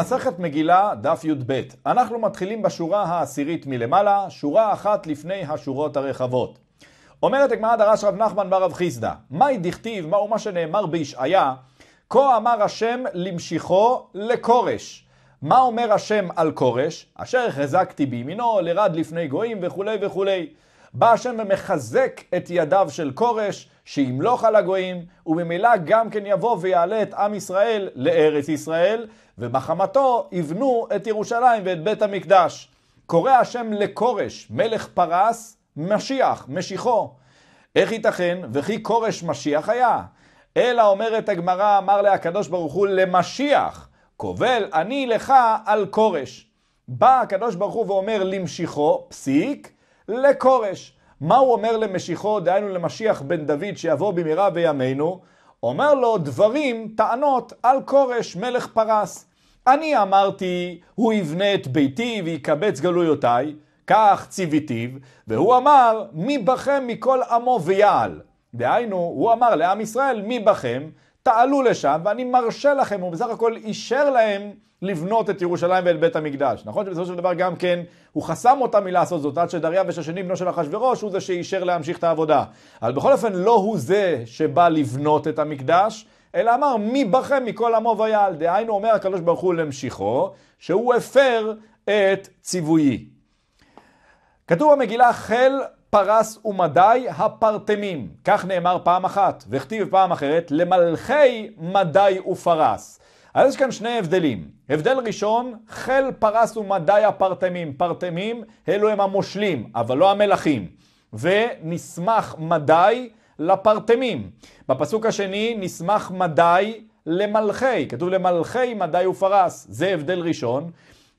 מסכת מגילה, דף י"ב. אנחנו מתחילים בשורה העשירית מלמעלה, שורה אחת לפני השורות הרחבות. אומרת הגמרא דרש רב נחמן בר רב חיסדא, מהי דכתיב, מהו מה שנאמר בישעיה, כה אמר השם למשיכו לכורש. מה אומר השם על כורש? אשר החזקתי בימינו, לרד לפני גויים וכולי וכולי. בא השם ומחזק את ידיו של כורש, שימלוך על הגויים, וממילא גם כן יבוא ויעלה את עם ישראל לארץ ישראל, ומחמתו יבנו את ירושלים ואת בית המקדש. קורא השם לכורש, מלך פרס, משיח, משיחו. איך ייתכן וכי כורש משיח היה? אלא אומרת הגמרא, אמר לה הקדוש ברוך הוא למשיח, קובל אני לך על כורש. בא הקדוש ברוך הוא ואומר למשיחו, פסיק, לכורש. מה הוא אומר למשיחו, דהיינו למשיח בן דוד, שיבוא במהרה בימינו? אומר לו דברים, טענות, על כורש, מלך פרס. אני אמרתי, הוא יבנה את ביתי ויקבץ גלויותיי, כך ציוויתיו, והוא אמר, מי בכם מכל עמו ויעל. דהיינו, הוא אמר לעם ישראל, מי בכם? תעלו לשם, ואני מרשה לכם, הוא בסך הכל אישר להם לבנות את ירושלים ואת בית המקדש. נכון שבסופו של דבר גם כן, הוא חסם אותם מלעשות זאת, עד שדריווש השני, בנו של אחשורוש, הוא זה שאישר להמשיך את העבודה. אבל בכל אופן, לא הוא זה שבא לבנות את המקדש, אלא אמר, מי בכם מכל עמו ויעל. דהיינו, אומר הקדוש ברוך הוא למשיכו, שהוא הפר את ציוויי. כתוב במגילה, חיל פרס ומדי הפרטמים. כך נאמר פעם אחת, וכתיב פעם אחרת, למלכי מדי ופרס. אז יש כאן שני הבדלים. הבדל ראשון, חיל פרס ומדי הפרטמים. פרטמים, אלו הם המושלים, אבל לא המלכים. ונסמך מדי לפרטמים. בפסוק השני, נסמך מדי למלכי. כתוב למלכי מדי ופרס. זה הבדל ראשון.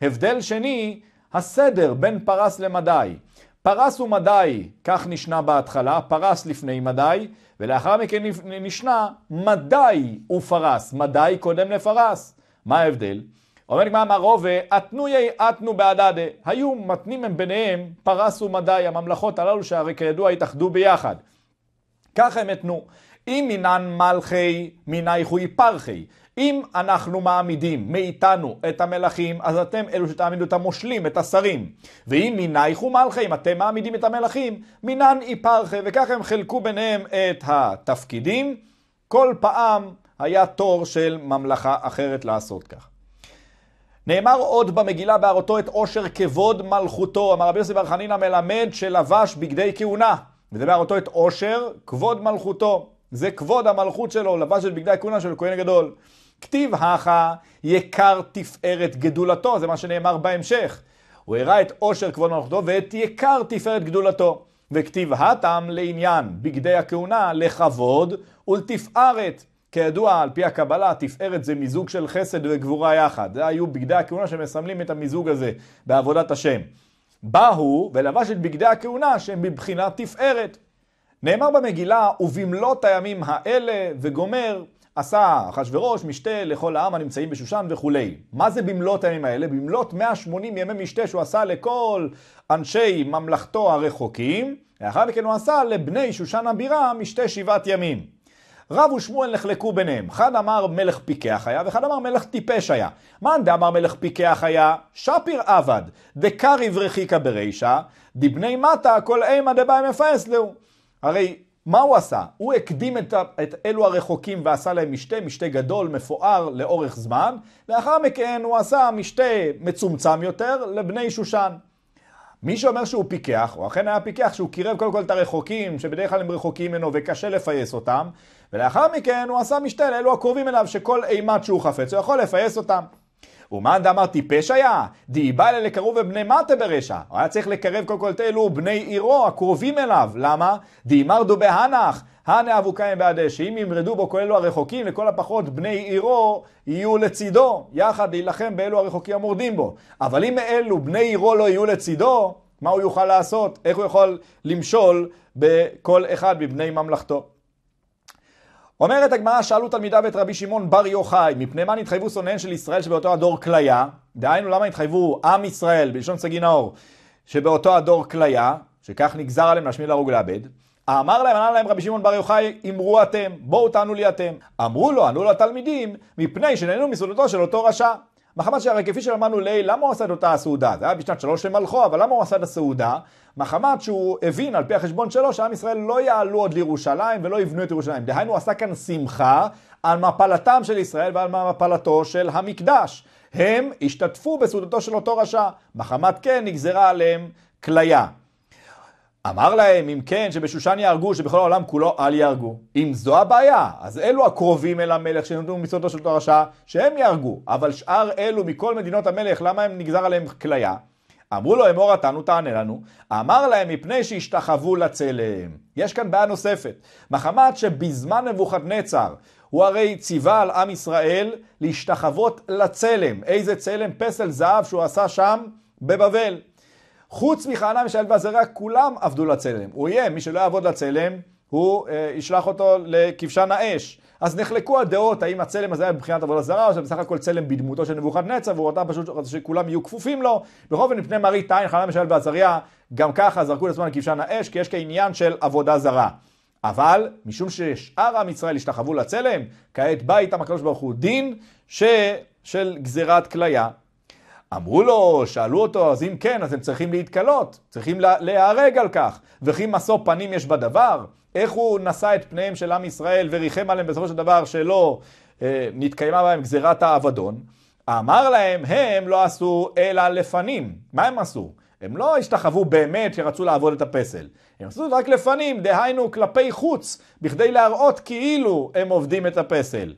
הבדל שני, הסדר בין פרס למדי. פרס ומדי, כך נשנה בהתחלה, פרס לפני מדי, ולאחר מכן נשנה מדי ופרס, מדי קודם לפרס. מה ההבדל? אומר גמרא רובה, אתנויי אתנו בהדדה, היו מתנים הם ביניהם פרס ומדי, הממלכות הללו שהרי כידוע התאחדו ביחד. כך הם אתנו. אם מינן מלכי, מיני חוי פרחי. אם אנחנו מעמידים מאיתנו את המלכים, אז אתם אלו שתעמידו את המושלים, את השרים. ואם מינייך ומלכה, אם אתם מעמידים את המלכים, מינן איפרחי, וכך הם חילקו ביניהם את התפקידים. כל פעם היה תור של ממלכה אחרת לעשות כך. נאמר עוד במגילה בהראותו את עושר כבוד מלכותו. אמר רבי יוסי בר חנינא מלמד שלבש בגדי כהונה. וזה בהראותו את עושר כבוד מלכותו. זה כבוד המלכות שלו, לבש את בגדי הכהונה של כהן הגדול. כתיב הכה יקר תפארת גדולתו, זה מה שנאמר בהמשך. הוא הראה את עושר כבוד מלכותו ואת יקר תפארת גדולתו. וכתיב הטעם לעניין בגדי הכהונה לכבוד ולתפארת. כידוע, על פי הקבלה, תפארת זה מיזוג של חסד וגבורה יחד. זה היו בגדי הכהונה שמסמלים את המיזוג הזה בעבודת השם. בא הוא ולבש את בגדי הכהונה שהם מבחינת תפארת. נאמר במגילה, ובמלאת הימים האלה, וגומר, עשה אחשורוש משתה לכל העם הנמצאים בשושן וכולי. מה זה במלאת הימים האלה? במלאת 180 ימי משתה שהוא עשה לכל אנשי ממלכתו הרחוקים, לאחר מכן הוא עשה לבני שושן הבירה משתה שבעת ימים. רב ושמואל נחלקו ביניהם. אחד אמר מלך פיקח היה, ואחד אמר מלך טיפש היה. מאן דאמר מלך פיקח היה? שפיר עבד, דקריב רחיקה ברישה, דבני מטה כל אימה דבאי מפעס לו. הרי מה הוא עשה? הוא הקדים את, את אלו הרחוקים ועשה להם משתה, משתה גדול, מפואר, לאורך זמן. לאחר מכן הוא עשה משתה מצומצם יותר לבני שושן. מי שאומר שהוא פיקח, הוא אכן היה פיקח, שהוא קירב קודם כל את הרחוקים, שבדרך כלל הם רחוקים ממנו וקשה לפייס אותם, ולאחר מכן הוא עשה משתה לאלו הקרובים אליו, שכל אימת שהוא חפץ, הוא יכול לפייס אותם. ומאן דאמר טיפש היה? דאיבא אלה לקרוב ובני מטה ברשע. הוא היה צריך לקרב קודם כל את אלו בני עירו, הקרובים אליו. למה? דאימרדו בהנח. הנה אבוקאים בעד אש, אם ימרדו בו כל אלו הרחוקים, לכל הפחות בני עירו יהיו לצידו, יחד להילחם באלו הרחוקים המורדים בו. אבל אם אלו בני עירו לא יהיו לצידו, מה הוא יוכל לעשות? איך הוא יכול למשול בכל אחד מבני ממלכתו? אומרת הגמרא, שאלו תלמידיו את רבי שמעון בר יוחאי, מפני מה נתחייבו שונאיהם של ישראל שבאותו הדור כליה? דהיינו, למה נתחייבו עם ישראל, בלשון סגי נאור, שבאותו הדור כליה, שכך נגזר עליהם להשמיד להרוג לאבד? אמר להם, ענה להם רבי שמעון בר יוחאי, אמרו אתם, בואו תענו לי אתם. אמרו לו, ענו לתלמידים, מפני שנהנו מסעודתו של אותו רשע. מחמת שהרי כפי שאמרנו לי, למה הוא עשה את אותה הסעודה? זה היה בשנת שלוש למלכו, אבל למה הוא עשה את הסעודה? מחמת שהוא הבין על פי החשבון שלו שעם ישראל לא יעלו עוד לירושלים ולא יבנו את ירושלים. דהיינו עשה כאן שמחה על מפלתם של ישראל ועל מפלתו של המקדש. הם השתתפו בסעודתו של אותו רשע. מחמת כן נגזרה עליהם כליה. אמר להם, אם כן, שבשושן יהרגו, שבכל העולם כולו אל יהרגו. אם זו הבעיה, אז אלו הקרובים אל המלך שנתנו מצוותו של תורשה, שהם יהרגו. אבל שאר אלו מכל מדינות המלך, למה הם נגזר עליהם כליה? אמרו לו, אמור התנו, תענה לנו. אמר להם, מפני שהשתחוו לצלם. יש כאן בעיה נוספת. מחמת שבזמן נבוכדנצר, הוא הרי ציווה על עם ישראל להשתחוות לצלם. איזה צלם? פסל זהב שהוא עשה שם בבבל. חוץ מחנה, מישאל ועזריה, כולם עבדו לצלם. הוא יהיה, מי שלא יעבוד לצלם, הוא אה, ישלח אותו לכבשן האש. אז נחלקו הדעות האם הצלם הזה היה מבחינת עבודה זרה, או שבסך הכל צלם בדמותו של נבוכת נצר, והוא רצה פשוט שכולם יהיו כפופים לו. בכל אופן, מפני מראית עין, חנה, מישאל ועזריה, גם ככה זרקו את עצמם לכבשן האש, כי יש כעניין של עבודה זרה. אבל משום ששאר עם ישראל השתחוו לצלם, כעת בא איתם הקדוש ברוך הוא דין ש... של גזירת כליה אמרו לו, שאלו אותו, אז אם כן, אז הם צריכים להתקלות, צריכים להיהרג על כך. וכי משוא פנים יש בדבר? איך הוא נשא את פניהם של עם ישראל וריחם עליהם בסופו של דבר שלא אה, נתקיימה בהם גזירת האבדון? אמר להם, הם לא עשו אלא לפנים. מה הם עשו? הם לא השתחוו באמת שרצו לעבוד את הפסל. הם עשו רק לפנים, דהיינו כלפי חוץ, בכדי להראות כאילו הם עובדים את הפסל.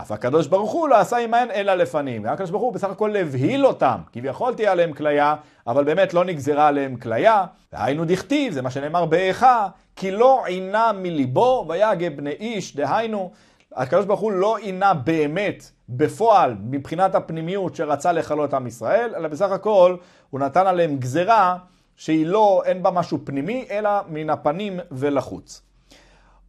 אף הקדוש ברוך הוא לא עשה עמהן אלא לפנים. הקדוש ברוך הוא בסך הכל הבהיל אותם, כביכול תהיה עליהם כליה, אבל באמת לא נגזרה עליהם כליה. והיינו דכתיב, זה מה שנאמר באיכה, כי לא עינה מליבו ויגה בני איש, דהיינו, הקדוש ברוך הוא לא עינה באמת, בפועל, מבחינת הפנימיות שרצה לכלות עם ישראל, אלא בסך הכל הוא נתן עליהם גזרה שהיא לא, אין בה משהו פנימי, אלא מן הפנים ולחוץ.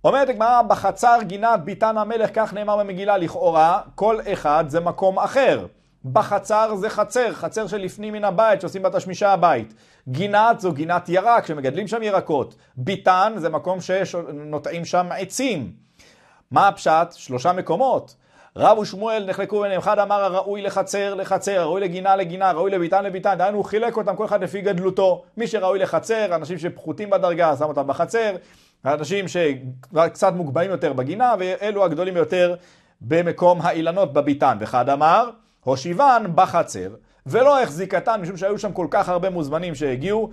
אומרת הגמרא, בחצר גינת ביתן המלך, כך נאמר במגילה, לכאורה, כל אחד זה מקום אחר. בחצר זה חצר, חצר שלפנים מן הבית, שעושים בה תשמישה הבית. גינת זו גינת ירק, שמגדלים שם ירקות. ביתן זה מקום שנוטעים שם עצים. מה הפשט? שלושה מקומות. רב ושמואל נחלקו ביניהם, אחד אמר הראוי לחצר, לחצר, הראוי לגינה, לגינה, ראוי לביתן, לביתן, דהיינו הוא חילק אותם כל אחד לפי גדלותו. מי שראוי לחצר, אנשים שפחותים בדרגה, שם אותם בחצר, האנשים שקצת מוגבהים יותר בגינה, ואלו הגדולים יותר במקום האילנות בביתן. וחד אמר, הושיבן בחצר, ולא החזיקתן, משום שהיו שם כל כך הרבה מוזמנים שהגיעו.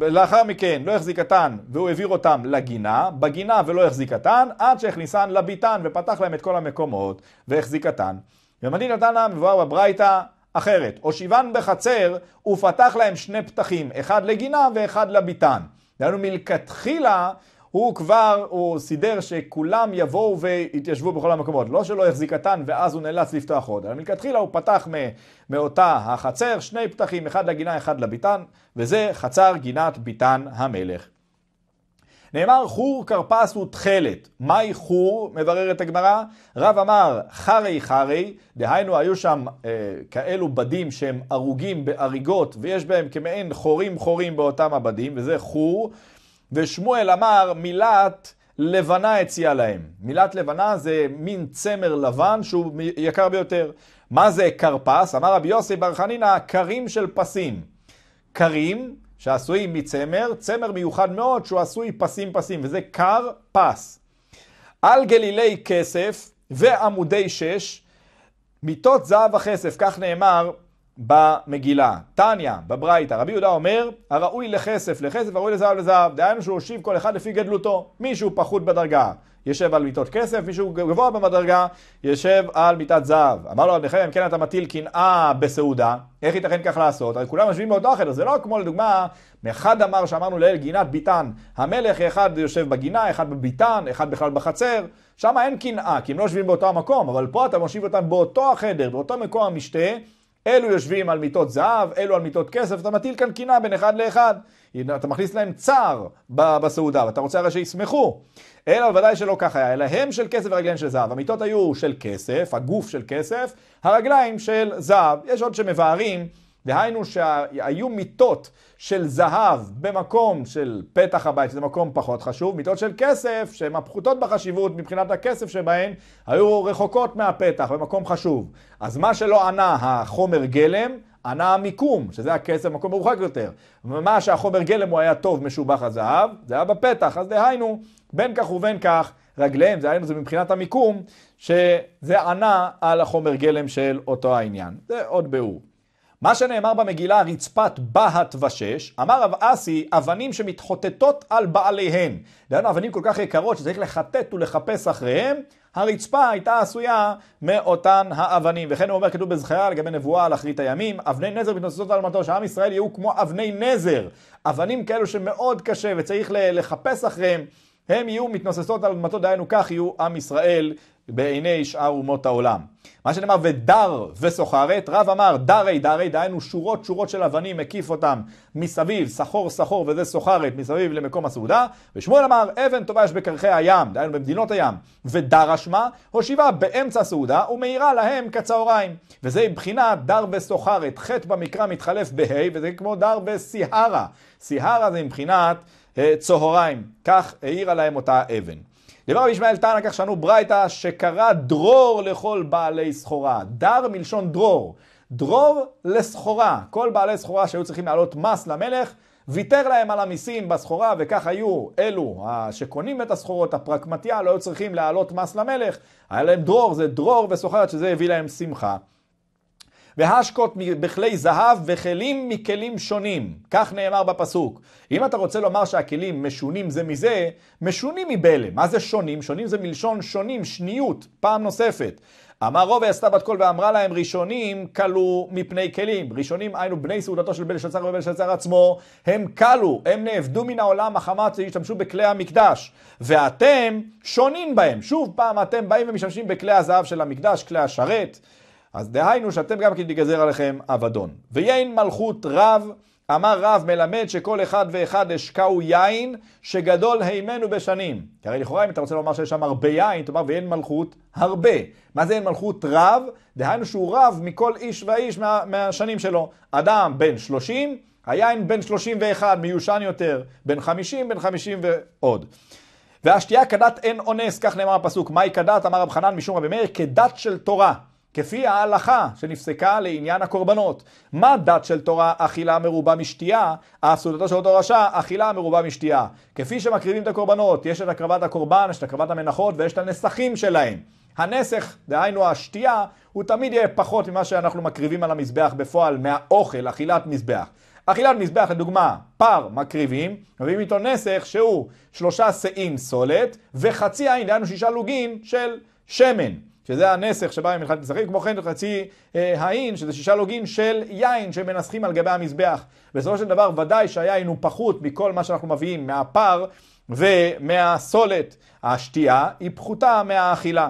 לאחר מכן לא החזיקתן, והוא העביר אותם לגינה, בגינה ולא החזיקתן, עד שהכניסן לביתן ופתח להם את כל המקומות והחזיקתן. ומדין נתנה מבואר בברייתא אחרת, הושיבן בחצר ופתח להם שני פתחים, אחד לגינה ואחד לביתן. דהיינו מלכתחילה הוא כבר, הוא סידר שכולם יבואו ויתיישבו בכל המקומות. לא שלא החזיק קטן ואז הוא נאלץ לפתוח עוד, אלא מלכתחילה הוא פתח מאותה החצר שני פתחים, אחד לגינה, אחד לביתן, וזה חצר גינת ביתן המלך. נאמר חור כרפס ותכלת. מהי חור? מבררת הגמרא. רב אמר חרי חרי, דהיינו היו שם אה, כאלו בדים שהם הרוגים באריגות ויש בהם כמעין חורים חורים באותם הבדים, וזה חור. ושמואל אמר מילת לבנה הציע להם. מילת לבנה זה מין צמר לבן שהוא יקר ביותר. מה זה כרפס? אמר רבי יוסי בר חנינא, כרים של פסים. כרים שעשויים מצמר, צמר מיוחד מאוד שהוא עשוי פסים פסים, וזה פס. על גלילי כסף ועמודי שש, מיטות זהב וכסף, כך נאמר במגילה. תניא, בברייתא, רבי יהודה אומר, הראוי לכסף, לכסף הראוי לזהב לזהב, דהיינו שהוא הושיב כל אחד לפי גדלותו. מישהו פחות בדרגה, יושב על מיטות כסף, מישהו גבוה במדרגה, יושב על מיטת זהב. אמר לו עבדכם, אם כן אתה מטיל קנאה בסעודה, איך ייתכן כך לעשות? הרי כולם יושבים באותו חדר, זה לא כמו לדוגמה, מאחד אמר שאמרנו לאל גינת ביתן, המלך אחד יושב בגינה, אחד בביתן, אחד בכלל בחצר, שם אין קנאה, כי הם לא יושבים באותו המקום, אבל פה אתה מושיב אותם באותו החדר, באותו מקום המשתה. אלו יושבים על מיטות זהב, אלו על מיטות כסף, אתה מטיל כאן קינה בין אחד לאחד. אתה מכניס להם צער בסעודה, ואתה רוצה הרי שישמחו. אלא ודאי שלא ככה היה, אלא הם של כסף ורגליהם של זהב. המיטות היו של כסף, הגוף של כסף, הרגליים של זהב. יש עוד שמבארים דהיינו שהיו מיטות של זהב במקום של פתח הבית, שזה מקום פחות חשוב, מיטות של כסף, שהן הפחותות בחשיבות מבחינת הכסף שבהן, היו רחוקות מהפתח, במקום חשוב. אז מה שלא ענה החומר גלם, ענה המיקום, שזה הכסף במקום מרוחק יותר. ומה שהחומר גלם הוא היה טוב משובח הזהב, זה היה בפתח, אז דהיינו, בין כך ובין כך, רגליהם, זה היינו זה מבחינת המיקום, שזה ענה על החומר גלם של אותו העניין. זה עוד ביאור. מה שנאמר במגילה רצפת בהת ושש, אמר רב אסי, אבנים שמתחוטטות על בעליהן. דהיינו אבנים כל כך יקרות שצריך לחטט ולחפש אחריהן, הרצפה הייתה עשויה מאותן האבנים. וכן הוא אומר כתוב בזכריה לגבי נבואה על אחרית הימים, אבני נזר מתנוססות על מטוש, העם ישראל יהיו כמו אבני נזר. אבנים כאלו שמאוד קשה וצריך לחפש אחריהם. הם יהיו מתנוססות על אדמתו, דהיינו כך יהיו עם ישראל בעיני שאר אומות העולם. מה שנאמר ודר וסוחרת, רב אמר דרי דרי, דהיינו שורות שורות של אבנים מקיף אותם מסביב, סחור סחור וזה סוחרת מסביב למקום הסעודה, ושמואל אמר אבן טובה יש בקרחי הים, דהיינו במדינות הים, ודר אשמה, הושיבה באמצע הסעודה ומאירה להם כצהריים. וזה מבחינת דר וסוחרת, חטא במקרא מתחלף בה' וזה כמו דר וסיהרה, סיהרה זה מבחינת אה, צהריים, כך האירה להם אותה אבן. דבר רבי ישמעאל תנא כך שנו ברייתא שקרא דרור לכל בעלי סחורה. דר מלשון דרור. דרור לסחורה. כל בעלי סחורה שהיו צריכים להעלות מס למלך, ויתר להם על המיסים בסחורה, וכך היו אלו אה, שקונים את הסחורות, הפרקמטיה, לא היו צריכים להעלות מס למלך. היה להם דרור, זה דרור וסוחרת, שזה הביא להם שמחה. והשקות בכלי זהב וכלים מכלים שונים. כך נאמר בפסוק. אם אתה רוצה לומר שהכלים משונים זה מזה, משונים מבלם. מה זה שונים? שונים זה מלשון שונים, שניות, פעם נוספת. אמר רובי עשתה בת קול ואמרה להם ראשונים כלו מפני כלים. ראשונים היינו בני סעודתו של בן שצר ובן שצר עצמו, הם כלו, הם נאבדו מן העולם החמץ והשתמשו בכלי המקדש. ואתם שונים בהם. שוב פעם אתם באים ומשתמשים בכלי הזהב של המקדש, כלי השרת. אז דהיינו שאתם גם כן תיגזר עליכם אבדון. ויין מלכות רב, אמר רב מלמד שכל אחד ואחד השקעו יין שגדול הימנו בשנים. כי הרי לכאורה אם אתה רוצה לומר שיש שם הרבה יין, תאמר ויין מלכות הרבה. מה זה אין מלכות רב? דהיינו שהוא רב מכל איש ואיש מה, מהשנים שלו. אדם בן 30, היין בן 31, מיושן יותר, בן 50, בן 50 ועוד. והשתייה כדת אין אונס, כך נאמר הפסוק. מהי כדת? אמר רב חנן משום רבי מאיר, כדת של תורה. כפי ההלכה שנפסקה לעניין הקורבנות. מה דת של תורה אכילה מרובה משתייה? אף סעודתו של אותו רשע אכילה מרובה משתייה. כפי שמקריבים את הקורבנות, יש את הקרבת הקורבן, יש את הקרבת המנחות ויש את הנסכים שלהם. הנסך, דהיינו השתייה, הוא תמיד יהיה פחות ממה שאנחנו מקריבים על המזבח בפועל מהאוכל, אכילת מזבח. אכילת מזבח, לדוגמה, פר מקריבים, מביאים איתו נסך שהוא שלושה שאים סולת וחצי עין, דהיינו שישה לוגים של שמן. שזה הנסך שבא עם נסכים, כמו כן חצי אה, העין, שזה שישה לוגים של יין שמנסחים על גבי המזבח. בסופו של דבר ודאי שהיין הוא פחות מכל מה שאנחנו מביאים מהפר ומהסולת. השתייה היא פחותה מהאכילה.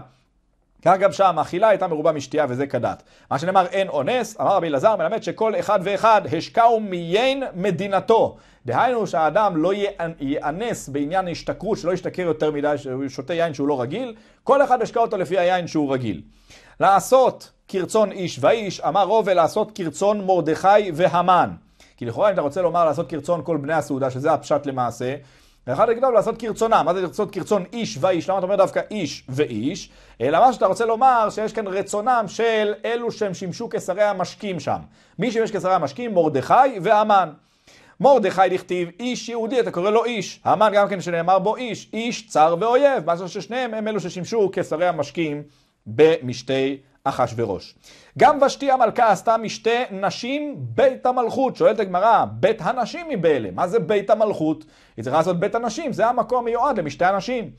כך גם שם, אכילה הייתה מרובה משתייה וזה כדת. מה שנאמר אין אונס, אמר רבי אלעזר מלמד שכל אחד ואחד השקעו מיין מדינתו. דהיינו שהאדם לא ייאנס בעניין השתכרות, שלא ישתכר יותר מדי, שהוא שותה יין שהוא לא רגיל, כל אחד השקע אותו לפי היין שהוא רגיל. לעשות כרצון איש ואיש, אמר רובל לעשות כרצון מרדכי והמן. כי לכאורה אם אתה רוצה לומר לעשות כרצון כל בני הסעודה, שזה הפשט למעשה, ואחד יגנוב לעשות כרצונם. מה זה לרצות כרצון איש ואיש? למה אתה אומר דווקא איש ואיש? אלא מה שאתה רוצה לומר, שיש כאן רצונם של אלו שהם שימשו כשרי המשקים שם. מי שימש כשרי המשקים? מרדכי והמן. מרדכי דכתיב איש יהודי, אתה קורא לו איש. המן גם כן שנאמר בו איש, איש צר ואויב, מה זה ששניהם הם אלו ששימשו כשרי המשקים במשתי אחשורוש. גם ושתי המלכה עשתה משתי נשים בית המלכות. שואלת הגמרא, בית הנשים היא באלה. מה זה בית המלכות? היא צריכה לעשות בית הנשים, זה המקום מיועד למשתי הנשים.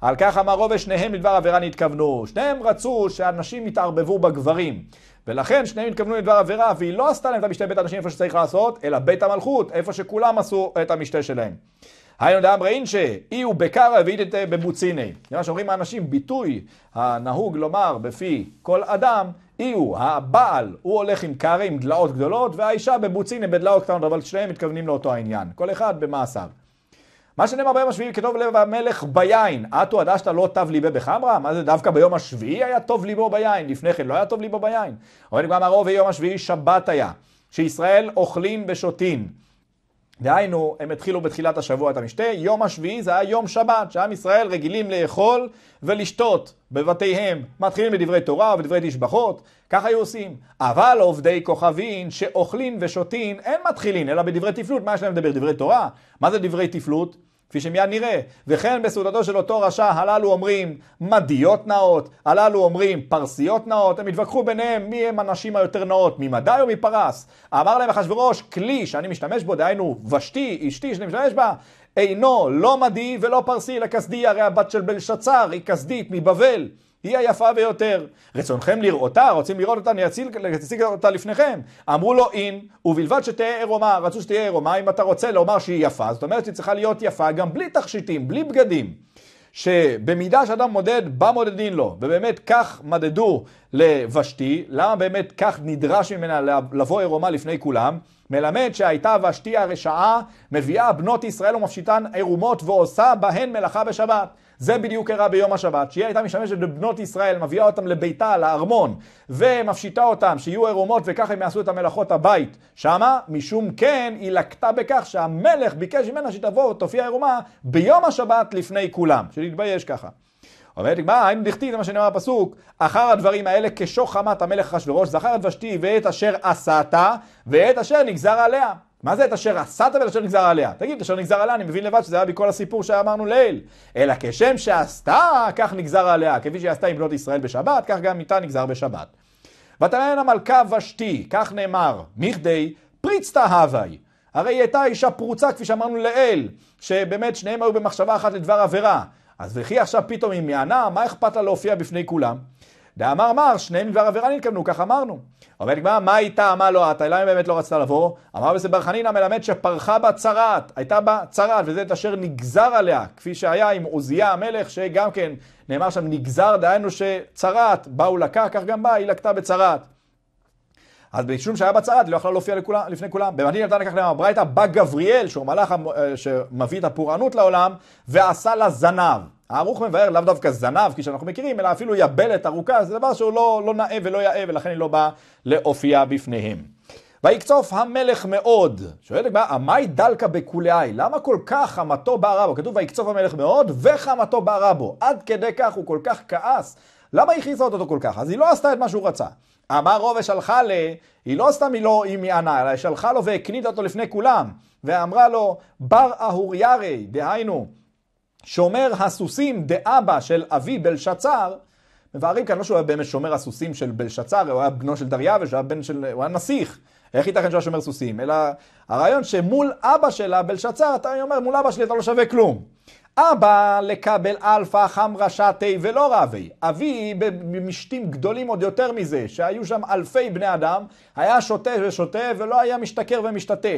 על כך אמר רובע שניהם לדבר עבירה נתכוונו. שניהם רצו שהנשים יתערבבו בגברים. ולכן שניהם התכוונו לדבר עבירה, והיא לא עשתה להם את המשתה בית הנשים איפה שצריך לעשות, אלא בית המלכות, איפה שכולם עשו את המשתה שלהם. היינו דאמרי אינשה, אי הוא בקרא ואי ואית בבוציני. זה מה שאומרים האנשים, ביטוי הנהוג לומר בפי כל אדם, אי הוא, הבעל, הוא הולך עם קארי, עם דלעות גדולות, והאישה בבוצינים בדלעות קטנות, אבל שניהם מתכוונים לאותו העניין. כל אחד במעשיו. מה שנאמר ביום השביעי, כתוב לב המלך ביין, עטו עד אשתא לא טב ליבה בחמרה? מה זה, דווקא ביום השביעי היה טוב ליבו ביין, לפני כן לא היה טוב ליבו ביין. אבל גם הרוב יום השביעי שבת היה, שישראל אוכלים ושותים. דהיינו, הם התחילו בתחילת השבוע את המשתה, יום השביעי זה היה יום שבת, שעם ישראל רגילים לאכול ולשתות בבתיהם. מתחילים בדברי תורה ובדברי תשבחות, ככה היו עושים. אבל עובדי כוכבים שאוכלים ושותים, אין מתחילים, אלא בדברי תפלות, מה יש להם לדבר? דברי תורה? מה זה דברי תפלות? כפי שמיד נראה. וכן בסעודתו של אותו רשע, הללו אומרים מדיות נאות, הללו אומרים פרסיות נאות, הם התווכחו ביניהם מי הם הנשים היותר נאות, ממדי או מפרס. אמר להם אחשורוש, כלי שאני משתמש בו, דהיינו ושתי, אשתי שאני משתמש בה, אינו לא מדי ולא פרסי, אלא כסדי, הרי הבת של בלשצר היא כסדית מבבל. היא היפה ביותר. רצונכם לראותה, רוצים לראות אותה, אני אציג אותה לפניכם. אמרו לו אין, ובלבד שתהיה עירומה, רצו שתהיה עירומה, אם אתה רוצה לומר שהיא יפה, זאת אומרת שהיא צריכה להיות יפה גם בלי תכשיטים, בלי בגדים. שבמידה שאדם מודד, בה מודדין לו, ובאמת כך מדדו לבשתי, למה באמת כך נדרש ממנה לבוא עירומה לפני כולם? מלמד שהייתה ושתי הרשעה, מביאה בנות ישראל ומפשיטן עירומות ועושה בהן מלאכה בשבת. זה בדיוק קרה ביום השבת, שהיא הייתה משתמשת בבנות ישראל, מביאה אותם לביתה, לארמון, ומפשיטה אותם, שיהיו ערומות וככה הם יעשו את המלאכות הבית. שמה, משום כן, היא לקטה בכך שהמלך ביקש ממנה שתבוא, תופיע ערומה, ביום השבת לפני כולם. שנתבייש ככה. אומרת מה, האם דכתי, זה מה שנאמר בפסוק, אחר הדברים האלה כשוך חמת המלך אחשורוש, זכר את ושתי ואת אשר עשתה ואת אשר נגזר עליה. מה זה את אשר עשת ואת אשר נגזר עליה? תגיד, את אשר נגזר עליה, אני מבין לבד שזה היה בכל הסיפור שאמרנו לעיל. אלא כשם שעשתה, כך נגזר עליה. כפי שהיא עשתה עם בנות ישראל בשבת, כך גם איתה נגזר בשבת. ותראיין המלכה ושתי, כך נאמר, מכדי פריצתא הווי. הרי היא הייתה אישה פרוצה, כפי שאמרנו לעיל, שבאמת שניהם היו במחשבה אחת לדבר עבירה. אז וכי עכשיו פתאום היא מענה, מה אכפת לה להופיע בפני כולם? דאמר מר, שניהם דבר עבירה נתכוונו, כך אמרנו. אומרת גמרא, מה הייתה, מה לא עתה, למה היא באמת לא רצתה לבוא? אמר בזה בר חנינא מלמד שפרחה בה צרעת, הייתה בה צרעת, וזה את אשר נגזר עליה, כפי שהיה עם עוזיה המלך, שגם כן נאמר שם נגזר, דהיינו שצרעת, באו לקה, כך גם בה, היא לקתה בצרעת. אז משום שהיה בצרת, היא לא יכלה להופיע לכולם, לפני כולם. במעניין נתן לקח להם הברייתא, בא גבריאל, שהוא מלאך המ... אה, שמביא את הפורענות לעולם, ועשה לה זנב. הערוך מבאר לאו דווקא זנב, כפי שאנחנו מכירים, אלא אפילו יבלת ארוכה, זה דבר שהוא לא, לא נאה ולא יאה, ולכן היא לא באה להופיע בפניהם. ויקצוף המלך מאוד, שואל הגמרא, עמי דלקה בקולאי, למה כל כך חמתו בערה בו? כתוב ויקצוף המלך מאוד וחמתו בערה בו, עד כדי כך הוא כל כך כעס, למה היא הכניסה אותו כל כך? אז היא לא עשתה את מה שהוא רצה. אמר רוב ושלחה ל... היא לא סתם היא לא היא מענה, אלא היא שלחה לו והקנית אותו לפני כולם, ואמרה לו, בר אהוריארי, דהיינו, שומר הסוסים דאבא של אבי בלשצר, מבארים כאן לא שהוא היה באמת שומר הסוסים של בלשצר, הוא היה בנו של דריווש, הוא היה בן של... הוא היה נסיך. איך ייתכן שהוא היה שומר סוסים? אלא הרעיון שמול אבא שלה, בלשצר, אתה אומר, מול אבא שלי אתה לא שווה כלום. אבא לקבל אלפא חמרא שתי ולא רבי. אבי במשתים גדולים עוד יותר מזה, שהיו שם אלפי בני אדם, היה שותה ושותה ולא היה משתכר ומשתתה.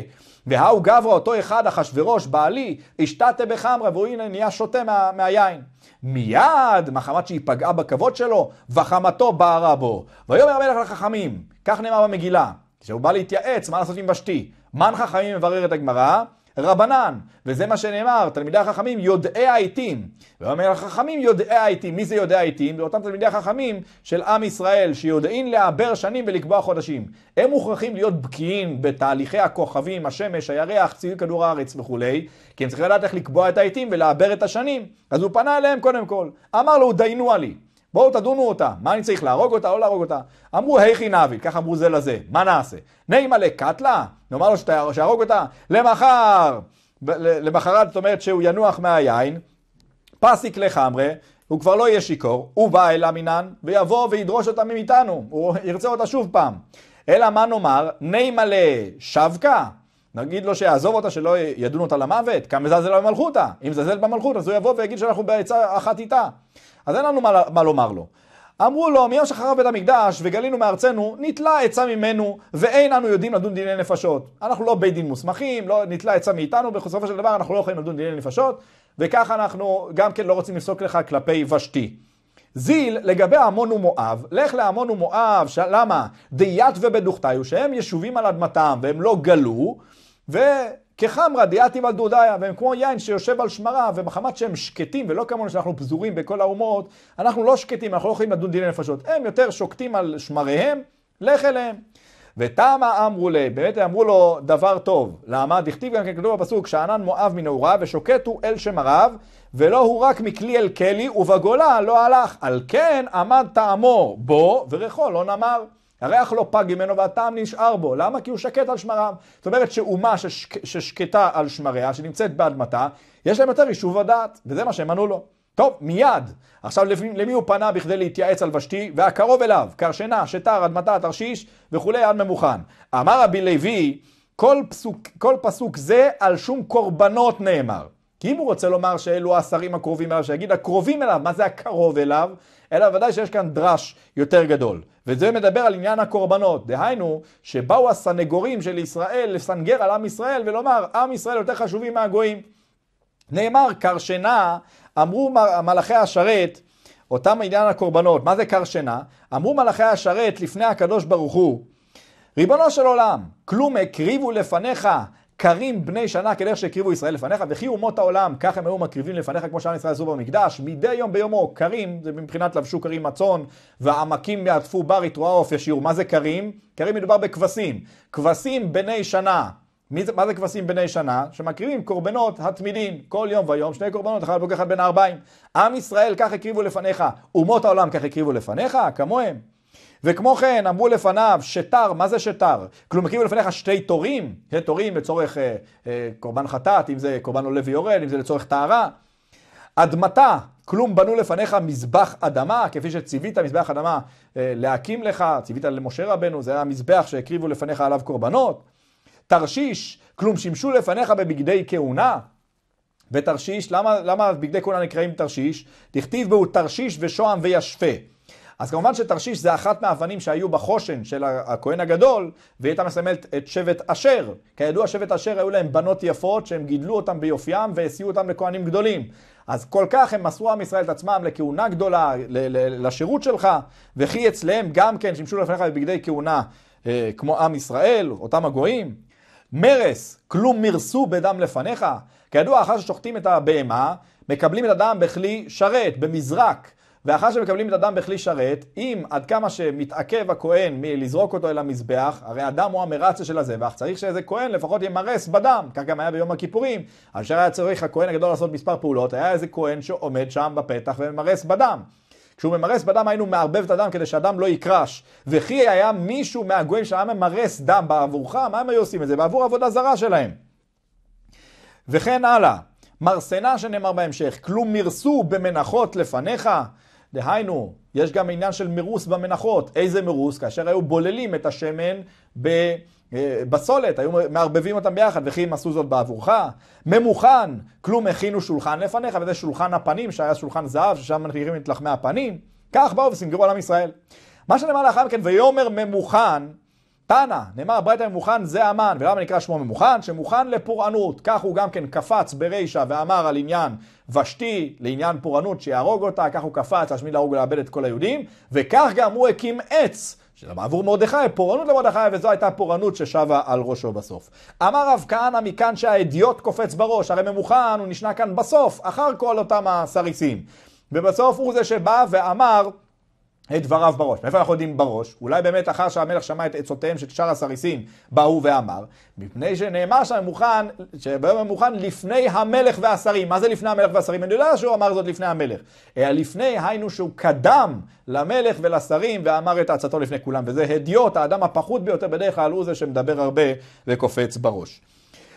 והאו גברא אותו אחד, אחשורוש, בעלי, השתתה בחמרא, והוא הנה נהיה שותה מה, מהיין. מיד, מחמת שהיא פגעה בכבוד שלו, וחמתו בערה בו. ויאמר המלך לחכמים, כך נאמר במגילה, כשהוא בא להתייעץ, מה לעשות עם בשתי? מן חכמים מברר את הגמרא? רבנן. וזה מה שנאמר, תלמידי החכמים יודעי העיתים. ואומר החכמים יודעי העיתים. מי זה יודעי העיתים? זה אותם תלמידי החכמים של עם ישראל, שיודעים לעבר שנים ולקבוע חודשים. הם מוכרחים להיות בקיאים בתהליכי הכוכבים, השמש, הירח, ציר כדור הארץ וכולי, כי הם צריכים לדעת איך לקבוע את העיתים ולעבר את השנים. אז הוא פנה אליהם קודם כל. אמר לו, דיינו עלי. בואו תדונו אותה, מה אני צריך, להרוג אותה או לא להרוג אותה? אמרו, היכי נביל, כך אמרו זה לזה, מה נעשה? נעימה לקטלה? נאמר לו שיהרוג אותה? למחר, למחרת זאת אומרת שהוא ינוח מהיין, פסיק לחמרה, הוא כבר לא יהיה שיכור, הוא בא אל המינן, ויבוא וידרוש אותה מאיתנו, הוא ירצה אותה שוב פעם. אלא מה נאמר? נעימה לשבקה? נגיד לו שיעזוב אותה, שלא ידון אותה למוות, כמזלזל במלכותה. אם זלזל במלכות, אז הוא יבוא ויגיד שאנחנו בעצה אחת איתה. אז אין לנו מה, מה לומר לו. אמרו לו, מיום שחרב בית המקדש וגלינו מארצנו, נתלה עצה ממנו, ואין אנו יודעים לדון דיני נפשות. אנחנו לא בית דין מוסמכים, לא נתלה עצה מאיתנו, בסופו של דבר אנחנו לא יכולים לדון דיני נפשות, וכך אנחנו גם כן לא רוצים לפסוק לך כלפי ושתי. זיל, לגבי עמון ומואב, לך לעמון ומואב, למה? דיית ובדוכתיו, שהם יישובים על אדמתם והם לא גלו, וכחמרא דיאתי על והם כמו יין שיושב על שמרה, ומחמת שהם שקטים, ולא כמונו שאנחנו פזורים בכל האומות, אנחנו לא שקטים, אנחנו לא יכולים לדון דיני נפשות. הם יותר שוקטים על שמריהם, לך אליהם. ותמה אמרו לי, באמת אמרו לו דבר טוב. למה? דכתיב גם כתוב בפסוק, שאנן מואב מנעורה ושוקט הוא אל הרב, ולא הוא רק מכלי אל כלי, ובגולה לא הלך. על כן עמד טעמו בו, וריחו לא נמר. הריח לא פג ממנו והטעם נשאר בו. למה? כי הוא שקט על שמריו. זאת אומרת שאומה ששק, ששקטה על שמריה, שנמצאת באדמתה, יש להם יותר יישוב הדעת, וזה מה שהם ענו לו. טוב, מיד. עכשיו למי למי הוא פנה בכדי להתייעץ על ושתי? והקרוב אליו, קרשנה, שטר, אדמתה, תרשיש וכולי עד ממוכן. אמר רבי לוי, כל פסוק, כל פסוק זה על שום קורבנות נאמר. כי אם הוא רוצה לומר שאלו השרים הקרובים אליו, שיגיד הקרובים אליו, מה זה הקרוב אליו? אלא ודאי שיש כאן דרש יותר גדול. וזה מדבר על עניין הקורבנות. דהיינו, שבאו הסנגורים של ישראל לסנגר על עם ישראל ולומר, עם ישראל יותר חשובים מהגויים. נאמר, קרשנה, אמרו מלאכי השרת, אותם עניין הקורבנות, מה זה קרשנה? אמרו מלאכי השרת לפני הקדוש ברוך הוא, ריבונו של עולם, כלום הקריבו לפניך קרים בני שנה כדרך שהקריבו ישראל לפניך, וכי אומות העולם, כך הם היו מקריבים לפניך כמו שעם ישראל עשו במקדש, מדי יום ביומו, קרים, זה מבחינת לבשו קרים מצון, והעמקים יעטפו בר יתרועה עוף ישיר. מה זה קרים? קרים מדובר בכבשים. כבשים בני שנה. זה, מה זה כבשים בני שנה? שמקריבים קורבנות התמידים, כל יום ויום, שני קורבנות, אחד בוקר אחד בין הארבעים. עם ישראל כך הקריבו לפניך, אומות העולם כך הקריבו לפניך, כמוהם. וכמו כן, אמרו לפניו שטר, מה זה שטר? כלום הקימו לפניך שתי תורים, שתי תורים לצורך אה, אה, קורבן חטאת, אם זה קורבן עולה ויורד, אם זה לצורך טהרה. אדמתה, כלום בנו לפניך מזבח אדמה, כפי שציווית מזבח אדמה אה, להקים לך, ציווית למשה רבנו, זה היה המזבח שהקריבו לפניך עליו קורבנות. תרשיש, כלום שימשו לפניך בבגדי כהונה. ותרשיש, למה, למה בגדי כהונה נקראים תרשיש? תכתיב בו תרשיש ושוהם וישפה. אז כמובן שתרשיש זה אחת מהאבנים שהיו בחושן של הכהן הגדול, והיא הייתה מסמלת את שבט אשר. כידוע, שבט אשר היו להם בנות יפות שהם גידלו אותם ביופיים והסיעו אותם לכהנים גדולים. אז כל כך הם מסרו עם ישראל את עצמם לכהונה גדולה, לשירות שלך, וכי אצלם גם כן שימשו לפניך בבגדי כהונה אה, כמו עם ישראל, אותם הגויים. מרס, כלום מרסו בדם לפניך. כידוע, אחר ששוחטים את הבהמה, מקבלים את הדם בכלי שרת, במזרק. ואחר שמקבלים את הדם בכלי שרת, אם עד כמה שמתעכב הכהן מלזרוק אותו אל המזבח, הרי הדם הוא המרצה של הזבח, צריך שאיזה כהן לפחות ימרס בדם, כך גם היה ביום הכיפורים. אשר היה צריך הכהן הגדול לעשות מספר פעולות, היה איזה כהן שעומד שם בפתח וממרס בדם. כשהוא ממרס בדם היינו מערבב את הדם כדי שהדם לא יקרש. וכי היה מישהו מהגויים שהיה ממרס דם בעבורך, מה הם היו עושים את זה? בעבור עבודה זרה שלהם. וכן הלאה. מרסנה שנאמר בהמשך, כלום מרסו במנחות לפניך, דהיינו, יש גם עניין של מירוס במנחות. איזה מירוס? כאשר היו בוללים את השמן אה, בסולת, היו מערבבים אותם ביחד, וכי הם עשו זאת בעבורך. ממוכן, כלום הכינו שולחן לפניך, וזה שולחן הפנים, שהיה שולחן זהב, ששם מכירים את לחמי הפנים. כך באו וסינגרו על עם ישראל. מה שנאמר לאחר מכן, ויאמר ממוכן, תנא, נאמר ברית הממוכן זה המן, ולמה נקרא שמו ממוכן? שמוכן לפורענות. כך הוא גם כן קפץ ברישא ואמר על עניין ושתי, לעניין פורענות שיהרוג אותה, כך הוא קפץ להשמיד להרוג ולאבד את כל היהודים, וכך גם הוא הקים עץ. עבור מרדכי, פורענות למרדכי, וזו הייתה פורענות ששבה על ראשו בסוף. אמר רב כהנא מכאן שהאדיוט קופץ בראש, הרי ממוכן הוא נשנה כאן בסוף, אחר כל אותם הסריסים. ובסוף הוא זה שבא ואמר את דבריו בראש. מאיפה אנחנו יודעים בראש? אולי באמת אחר שהמלך שמע את עצותיהם של שאר הסריסים, באו ואמר, מפני שנאמר שם מוכן, שביום המוכן לפני המלך והשרים. מה זה לפני המלך והשרים? אני יודע שהוא אמר זאת לפני המלך. אלא לפני, היינו שהוא קדם למלך ולשרים ואמר את עצתו לפני כולם. וזה הדיוט, האדם הפחות ביותר בדרך כלל הוא זה שמדבר הרבה וקופץ בראש.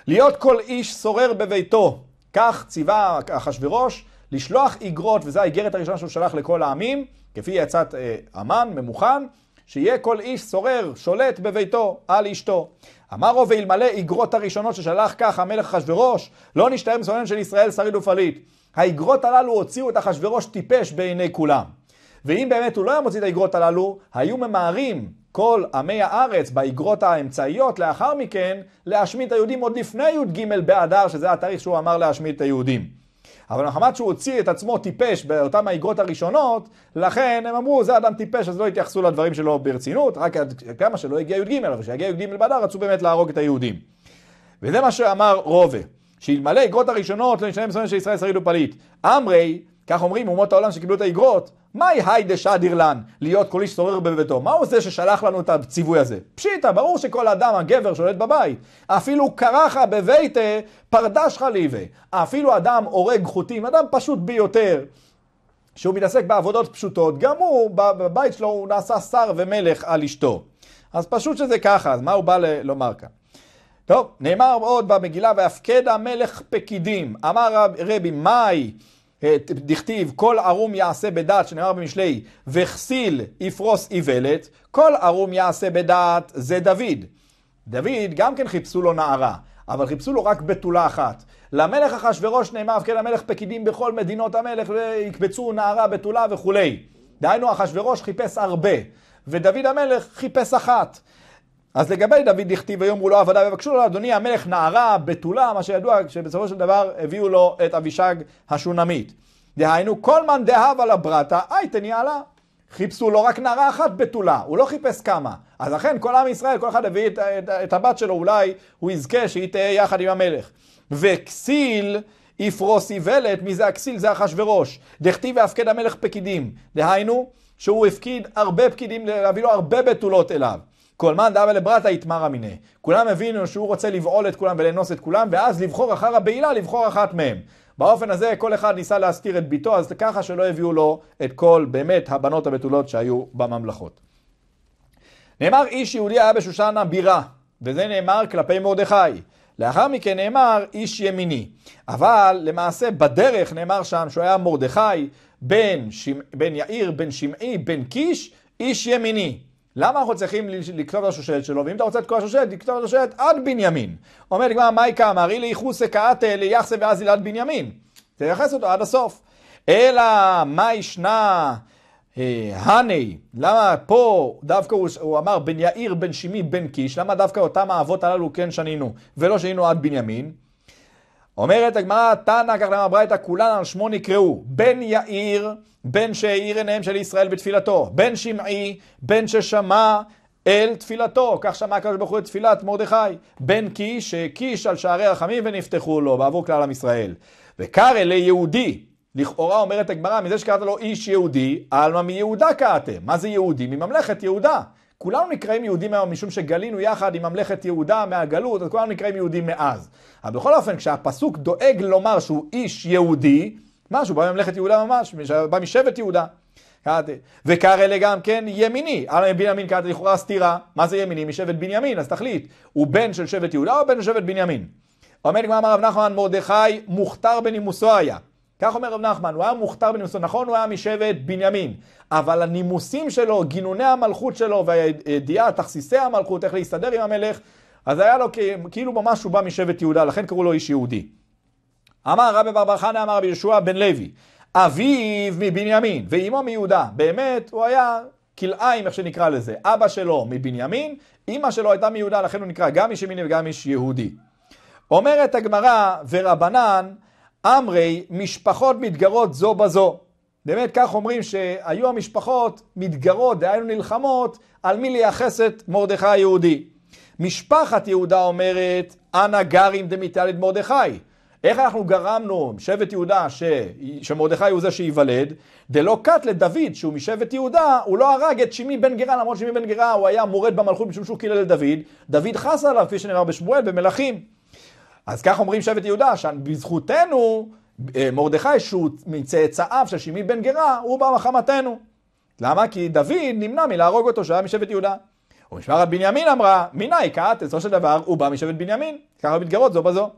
להיות כל איש שורר בביתו, כך ציווה אחשוורוש. לשלוח איגרות, וזו האיגרת הראשונה שהוא שלח לכל העמים, כפי יצאת אה, המן, ממוכן, שיהיה כל איש סורר, שולט בביתו, על אשתו. אמר לו אלמלא איגרות הראשונות ששלח כך המלך אחשורוש, לא נשתהם שונאים של ישראל שריד ופליט. האיגרות הללו הוציאו את אחשורוש טיפש בעיני כולם. ואם באמת הוא לא היה מוציא את האיגרות הללו, היו ממהרים כל עמי הארץ באיגרות האמצעיות לאחר מכן להשמיד את היהודים עוד לפני י"ג באדר, שזה התאריך שהוא אמר להשמיד את היהודים. אבל מחמת שהוא הוציא את עצמו טיפש באותן האיגרות הראשונות, לכן הם אמרו, זה אדם טיפש, אז לא התייחסו לדברים שלו ברצינות, רק כמה שלא הגיע י"ג, אבל כשהגיע י"ג באדר רצו באמת להרוג את היהודים. וזה מה שאמר רובה, שאלמלא איגרות הראשונות לא למשנה מסוים של ישראל שריד ופליט, אמרי כך אומרים אומות העולם שקיבלו את האיגרות, מהי היידה שדיר לן, להיות כל איש שורר בביתו? מה הוא זה ששלח לנו את הציווי הזה? פשיטא, ברור שכל אדם, הגבר, שולט בבית. אפילו קרחה בביתה פרדש חליבה. אפילו אדם הורג חוטים, אדם פשוט ביותר. שהוא מתעסק בעבודות פשוטות, גם הוא, בבית שלו הוא נעשה שר ומלך על אשתו. אז פשוט שזה ככה, אז מה הוא בא ל- לומר כאן? טוב, נאמר עוד במגילה, והפקד המלך פקידים. אמר רבי, מאי אה, דכתיב כל ערום יעשה בדעת שנאמר במשלי וכסיל יפרוס איוולת כל ערום יעשה בדעת זה דוד. דוד גם כן חיפשו לו נערה אבל חיפשו לו רק בתולה אחת. למלך אחשורוש נאמר, כן המלך פקידים בכל מדינות המלך, ויקבצו נערה בתולה וכולי. דהיינו, אחשורוש חיפש הרבה, ודוד המלך חיפש אחת. אז לגבי דוד דכתיב ויאמרו לו לא ויבקשו לו, אדוני המלך נערה, בתולה, מה שידוע, שבסופו של דבר הביאו לו את אבישג השונמית. דהיינו, כל מאן דהב על הברתה הייתן יעלה. חיפשו לו רק נערה אחת בתולה, הוא לא חיפש כמה. אז אכן כל עם ישראל, כל אחד הביא את, את, את הבת שלו, אולי הוא יזכה שהיא תהיה יחד עם המלך. וכסיל יפרוס איוולת, מי זה הכסיל? זה אחשורוש. דכתיב ואפקד המלך פקידים. דהיינו, שהוא הפקיד הרבה פקידים, להביא לו הרבה בתולות אליו. כל מאן דאבה לברתא יתמר אמיניה. כולם הבינו שהוא רוצה לבעול את כולם ולאנוס את כולם, ואז לבחור אחר הבעילה, לבחור אחת מהם. באופן הזה כל אחד ניסה להסתיר את ביתו, אז ככה שלא הביאו לו את כל באמת הבנות הבתולות שהיו בממלכות. נאמר איש יהודי היה בשושן הבירה, וזה נאמר כלפי מרדכי. לאחר מכן נאמר איש ימיני. אבל למעשה בדרך נאמר שם שהוא היה מרדכי בן, שמ... בן יאיר, בן שמעי, בן קיש, איש ימיני. למה אנחנו צריכים לכתוב את השושלת שלו? ואם אתה רוצה את כל השושלת, תקטוף את השושלת עד בנימין. אומר לגמרי, גמרא, מייקה אמר, אילי חוסה קאט ליחסה ואז עד בנימין. תייחס אותו עד הסוף. אלא מה ישנה אה, הני, למה פה דווקא הוא, הוא אמר בן יאיר, בן שימי, בן קיש, למה דווקא אותם האבות הללו כן שנינו, ולא שנינו עד בנימין? אומרת הגמרא, תנא, כך למה ברייתא, כולן על שמו נקראו, בן יאיר, בן שהאיר עיניהם של ישראל בתפילתו, בן שמעי, בן ששמע אל תפילתו, כך שמע הקדוש ברוך הוא את תפילת מרדכי, בן קיש, שהקיש על שערי רחמים ונפתחו לו, בעבור כלל עם ישראל. וקרא ליהודי, לכאורה אומרת הגמרא, מזה שקראת לו איש יהודי, עלמא מיהודה קראתם. מה זה יהודי? מממלכת יהודה. כולנו נקראים יהודים היום משום שגלינו יחד עם ממלכת יהודה מהגלות, אז כולנו נקראים יהודים מאז. אבל בכל אופן, כשהפסוק דואג לומר שהוא איש יהודי, משהו בא מממלכת יהודה ממש, בא משבט יהודה. קראתי. וקרא לגם כן ימיני. על בנימין קראתי לכאורה סתירה. מה זה ימיני? משבט בנימין, אז תחליט. הוא בן של שבט יהודה או בן של שבט בנימין? אומר לגמרי הרב נחמן מרדכי, מוכתר בנימוסו היה. כך אומר רב נחמן, הוא היה מוכתר בנימוסים, נכון, הוא היה משבט בנימין, אבל הנימוסים שלו, גינוני המלכות שלו והידיעה, תכסיסי המלכות, איך להסתדר עם המלך, אז היה לו כאילו ממש הוא בא משבט יהודה, לכן קראו לו איש יהודי. אמר רבי בר בר חנה, אמר רבי יהושע בן לוי, אביו מבנימין ואימו מיהודה, באמת הוא היה כלאיים, איך שנקרא לזה, אבא שלו מבנימין, אימא שלו הייתה מיהודה, לכן הוא נקרא גם איש ימיני וגם איש יהודי. אומרת הגמרא ורבנן, אמרי משפחות מתגרות זו בזו. באמת כך אומרים שהיו המשפחות מתגרות, דהיינו נלחמות, על מי לייחס את מרדכי היהודי. משפחת יהודה אומרת, אנא גרים דמיטלית מרדכי. איך אנחנו גרמנו, שבט יהודה, ש... שמרדכי הוא זה שייוולד, דלא קט לדוד, שהוא משבט יהודה, הוא לא הרג את שמי בן גרה, למרות שמי בן גרה הוא היה מורד במלכות משום שהוא קילל לדוד, דוד חס עליו, כפי שנאמר בשמואל, במלכים. אז כך אומרים שבט יהודה, שבזכותנו אה, מרדכי, שהוא מצאצאיו של שמעי בן גרה, הוא בא מחמתנו. למה? כי דוד נמנע מלהרוג אותו, שהיה משבט יהודה. ומשמרת בנימין אמרה, מיני כת, בסופו של דבר הוא בא משבט בנימין. ככה מתגרות זו בזו.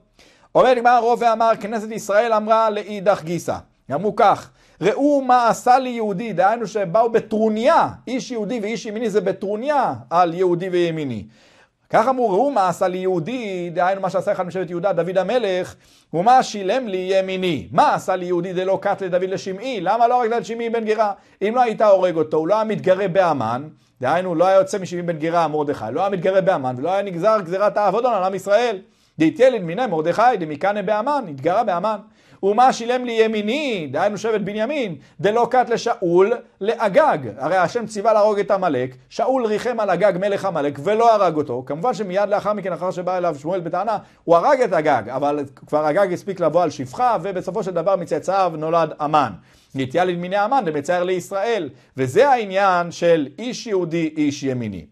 עומד נגמר הרוב ואמר, כנסת ישראל אמרה לאידך גיסא. אמרו כך, ראו מה עשה לי יהודי, דהיינו שבאו בטרוניה, איש יהודי ואיש ימיני זה בטרוניה על יהודי וימיני. כך אמרו ראו מה עשה לי יהודי, דהיינו מה שעשה אחד משבט יהודה, דוד המלך, ומה שילם לי ימיני. מה עשה לי יהודי דלא קט לדוד לשמעי? למה לא רק את לשמעי בן גרה? אם לא היית הורג אותו, הוא לא היה מתגרה בהמן, דהיינו לא היה יוצא משמעי בן גרה מרדכי, לא היה מתגרה בהמן, ולא היה נגזר גזירת העבודון על עם ישראל. דהתיילד מיני מרדכי, דמיקנא בהמן, התגרה בהמן. ומה שילם לי ימיני, דהיינו שבט בנימין, דלא קט לשאול, לאגג. הרי השם ציווה להרוג את עמלק, שאול ריחם על אגג מלך עמלק ולא הרג אותו. כמובן שמיד לאחר מכן, אחר שבא אליו שמואל בטענה, הוא הרג את אגג, אבל כבר אגג הספיק לבוא על שפחה, ובסופו של דבר מצאצאיו נולד אמן. נטייה למיני אמן דמצייר לישראל, וזה העניין של איש יהודי, איש ימיני.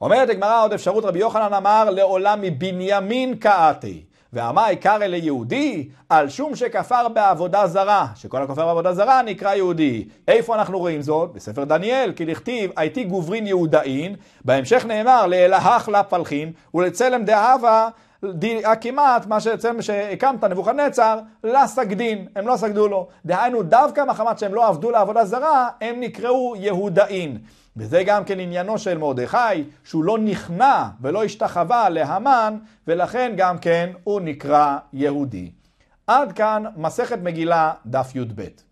אומרת הגמרא עוד אפשרות, רבי יוחנן אמר, לעולם מבנימין קאתי. ואמר העיקר אלה יהודי, על שום שכפר בעבודה זרה, שכל הכופר בעבודה זרה נקרא יהודי. איפה אנחנו רואים זאת? בספר דניאל, כי לכתיב, הייתי גוברין יהודאין, בהמשך נאמר, לאלהך לה פלחין, ולצלם דאהבה כמעט מה שבעצם שהקמת נבוכדנצר, לסגדין, לא הם לא סגדו לו. דהיינו, דווקא מחמת שהם לא עבדו לעבודה זרה, הם נקראו יהודאין. וזה גם כן עניינו של מרדכי, שהוא לא נכנע ולא השתחווה להמן, ולכן גם כן הוא נקרא יהודי. עד כאן מסכת מגילה דף י"ב.